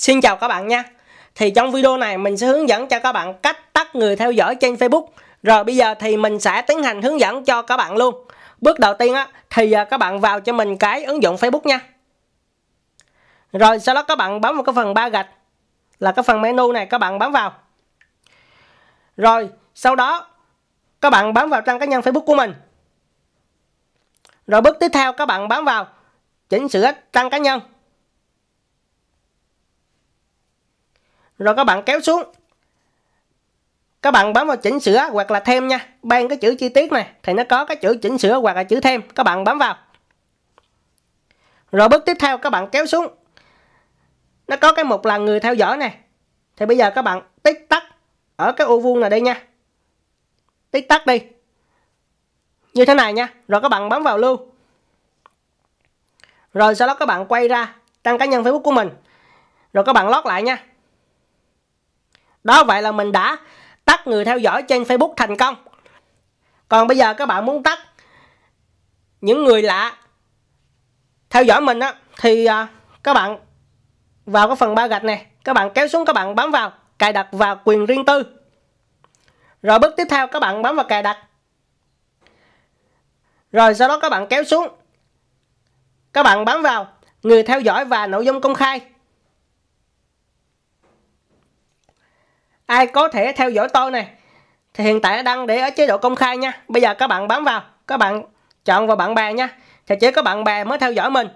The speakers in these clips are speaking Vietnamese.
Xin chào các bạn nha Thì trong video này mình sẽ hướng dẫn cho các bạn cách tắt người theo dõi trên Facebook Rồi bây giờ thì mình sẽ tiến hành hướng dẫn cho các bạn luôn Bước đầu tiên á thì à, các bạn vào cho mình cái ứng dụng Facebook nha Rồi sau đó các bạn bấm vào cái phần ba gạch Là cái phần menu này các bạn bấm vào Rồi sau đó các bạn bấm vào trang cá nhân Facebook của mình Rồi bước tiếp theo các bạn bấm vào chỉnh sửa trang cá nhân rồi các bạn kéo xuống các bạn bấm vào chỉnh sửa hoặc là thêm nha ban cái chữ chi tiết này thì nó có cái chữ chỉnh sửa hoặc là chữ thêm các bạn bấm vào rồi bước tiếp theo các bạn kéo xuống nó có cái mục là người theo dõi này thì bây giờ các bạn tích tắt ở cái ô vuông này đây nha tích tắt đi như thế này nha rồi các bạn bấm vào lưu rồi sau đó các bạn quay ra đăng cá nhân facebook của mình rồi các bạn lót lại nha đó vậy là mình đã tắt người theo dõi trên Facebook thành công. Còn bây giờ các bạn muốn tắt những người lạ theo dõi mình á thì à, các bạn vào cái phần ba gạch này, các bạn kéo xuống các bạn bấm vào cài đặt và quyền riêng tư. Rồi bước tiếp theo các bạn bấm vào cài đặt. Rồi sau đó các bạn kéo xuống. Các bạn bấm vào người theo dõi và nội dung công khai ai có thể theo dõi tôi này thì hiện tại đang để ở chế độ công khai nha bây giờ các bạn bấm vào các bạn chọn vào bạn bè nha thì chỉ có bạn bè mới theo dõi mình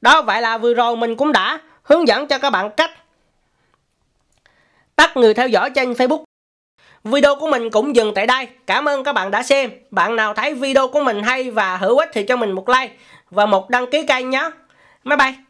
đó vậy là vừa rồi mình cũng đã hướng dẫn cho các bạn cách tắt người theo dõi trên Facebook video của mình cũng dừng tại đây cảm ơn các bạn đã xem bạn nào thấy video của mình hay và hữu ích thì cho mình một like và một đăng ký kênh nhé bye bye